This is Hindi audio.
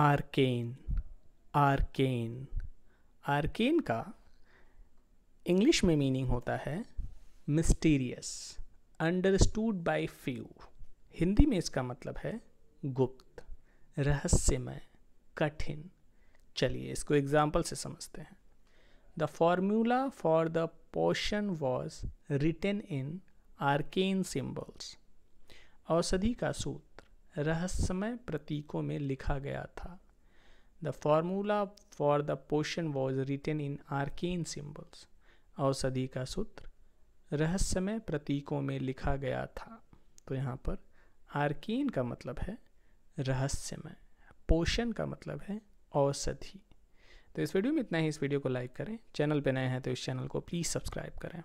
आर्केन आर्केन आर्केन का इंग्लिश में मीनिंग होता है mysterious understood by few Hindi में इसका मतलब है गुप्त रहस्यमय कठिन चलिए इसको एग्जाम्पल से समझते हैं the formula for the potion was written in arcane symbols औषधि का सूत्र रहस्यमय प्रतीकों में लिखा गया था the formula for the potion was written in arcane symbols औषधि का सूत्र रहस्यमय प्रतीकों में लिखा गया था तो यहाँ पर आर्किन का मतलब है रहस्यमय पोषण का मतलब है औषधि तो इस वीडियो में इतना ही इस वीडियो को लाइक करें चैनल पर नए हैं तो इस चैनल को प्लीज़ सब्सक्राइब करें